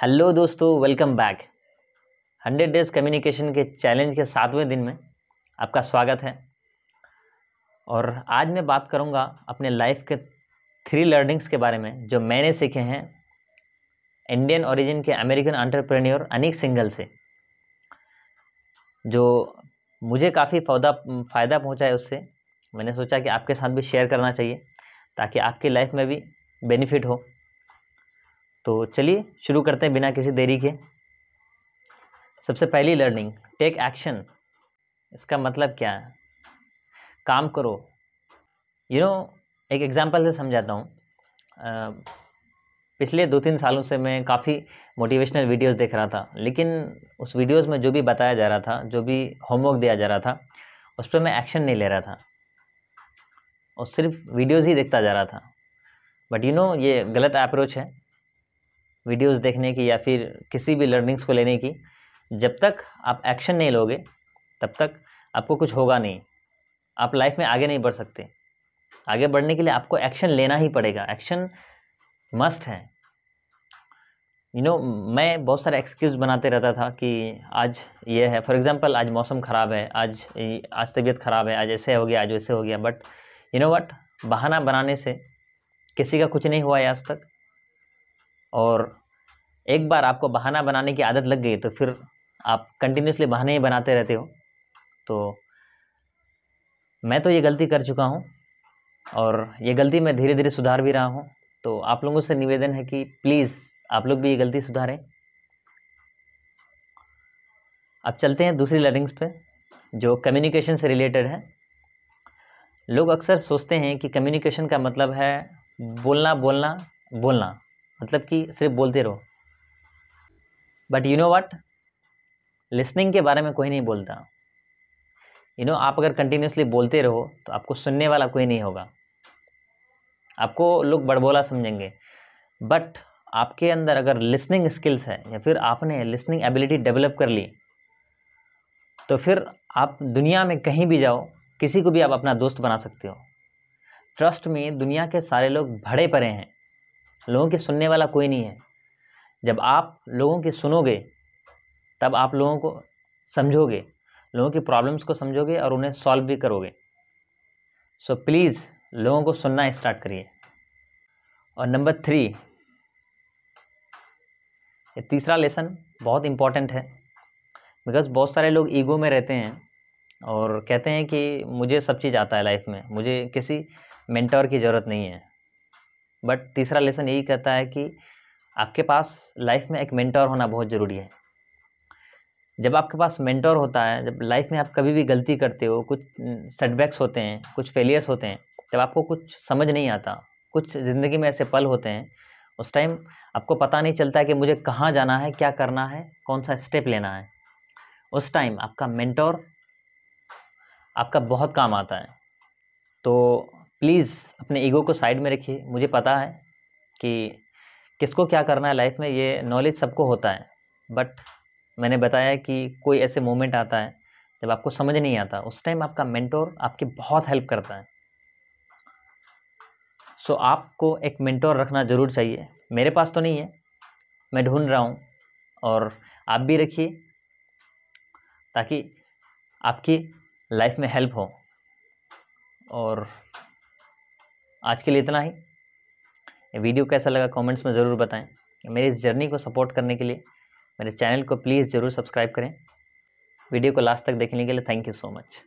hello दोस्तों welcome back hundred days communication के challenge के सातवें दिन में आपका स्वागत है और आज मैं बात करूंगा अपने लाइफ के थ्री लर्निंग्स के बारे में जो मैंने सीखे हैं इंडियन ओरिजिन के अमेरिकन एंटरप्रेन्योर अनिक सिंगल से जो मुझे काफ़ी फायदा फ़ायदा पहुँचा है उससे मैंने सोचा कि आपके साथ भी शेयर करना चाहिए ताकि आपकी लाइफ में भी बेनिफिट हो तो चलिए शुरू करते हैं बिना किसी देरी के सबसे पहली लर्निंग टेक एक्शन इसका मतलब क्या है काम करो यू you नो know, एक एग्ज़ाम्पल से समझाता हूँ पिछले दो तीन सालों से मैं काफ़ी मोटिवेशनल वीडियोस देख रहा था लेकिन उस वीडियोस में जो भी बताया जा रहा था जो भी होमवर्क दिया जा रहा था उस पर मैं एक्शन नहीं ले रहा था और सिर्फ वीडियोस ही देखता जा रहा था बट यू नो ये गलत अप्रोच है वीडियोस देखने की या फिर किसी भी लर्निंग्स को लेने की जब तक आप एक्शन नहीं लोगे तब तक आपको कुछ होगा नहीं आप लाइफ में आगे नहीं बढ़ सकते आगे बढ़ने के लिए आपको एक्शन लेना ही पड़ेगा एक्शन मस्ट है यू you नो know, मैं बहुत सारे एक्सक्यूज़ बनाते रहता था कि आज ये है फॉर एग्ज़ाम्पल आज मौसम ख़राब है आज आज तबीयत ख़राब है आज ऐसे हो गया आज वैसे हो गया बट यू नो वट बहाना बनाने से किसी का कुछ नहीं हुआ है आज तक और एक बार आपको बहाना बनाने की आदत लग गई तो फिर आप कंटिन्यूसली बहाने ही बनाते रहते हो तो मैं तो ये गलती कर चुका हूँ और ये गलती मैं धीरे धीरे सुधार भी रहा हूँ तो आप लोगों से निवेदन है कि प्लीज़ आप लोग भी ये गलती सुधारें अब चलते हैं दूसरी लर्निंग्स पे जो कम्युनिकेशन से रिलेटेड है लोग अक्सर सोचते हैं कि कम्युनिकेशन का मतलब है बोलना बोलना बोलना मतलब कि सिर्फ बोलते रहो but you know what listening के बारे में कोई नहीं बोलता यू you नो know, आप अगर कंटिन्यूसली बोलते रहो तो आपको सुनने वाला कोई नहीं होगा आपको लोग बड़बोला समझेंगे बट आपके अंदर अगर लिसनिंग स्किल्स है या फिर आपने लिसनिंग एबिलिटी डेवलप कर ली तो फिर आप दुनिया में कहीं भी जाओ किसी को भी आप अपना दोस्त बना सकते हो ट्रस्ट में दुनिया के सारे लोग भड़े परे हैं लोगों के सुनने वाला कोई नहीं है जब आप लोगों की सुनोगे तब आप लोगों को समझोगे लोगों की प्रॉब्लम्स को समझोगे और उन्हें सॉल्व भी करोगे सो so, प्लीज़ लोगों को सुनना स्टार्ट करिए और नंबर थ्री ये तीसरा लेसन बहुत इम्पॉर्टेंट है बिकॉज़ बहुत सारे लोग ईगो में रहते हैं और कहते हैं कि मुझे सब चीज़ आता है लाइफ में मुझे किसी मेंटर की ज़रूरत नहीं है बट तीसरा लेसन यही कहता है कि आपके पास लाइफ में एक मेंटोर होना बहुत ज़रूरी है जब आपके पास मेंटोर होता है जब लाइफ में आप कभी भी गलती करते हो कुछ सेटबैक्स होते हैं कुछ फेलियर्स होते हैं जब आपको कुछ समझ नहीं आता कुछ ज़िंदगी में ऐसे पल होते हैं उस टाइम आपको पता नहीं चलता कि मुझे कहाँ जाना है क्या करना है कौन सा स्टेप लेना है उस टाइम आपका मेंटोर आपका बहुत काम आता है तो प्लीज़ अपने ईगो को साइड में रखिए मुझे पता है कि किसको क्या करना है लाइफ में ये नॉलेज सबको होता है बट मैंने बताया कि कोई ऐसे मोमेंट आता है जब आपको समझ नहीं आता उस टाइम आपका मेंटोर आपकी बहुत हेल्प करता है सो so, आपको एक मेंटोर रखना ज़रूर चाहिए मेरे पास तो नहीं है मैं ढूंढ रहा हूँ और आप भी रखिए ताकि आपकी लाइफ में हेल्प हो और आज के लिए इतना ही वीडियो कैसा लगा कमेंट्स में ज़रूर बताएं मेरी इस जर्नी को सपोर्ट करने के लिए मेरे चैनल को प्लीज़ ज़रूर सब्सक्राइब करें वीडियो को लास्ट तक देखने के लिए थैंक यू सो मच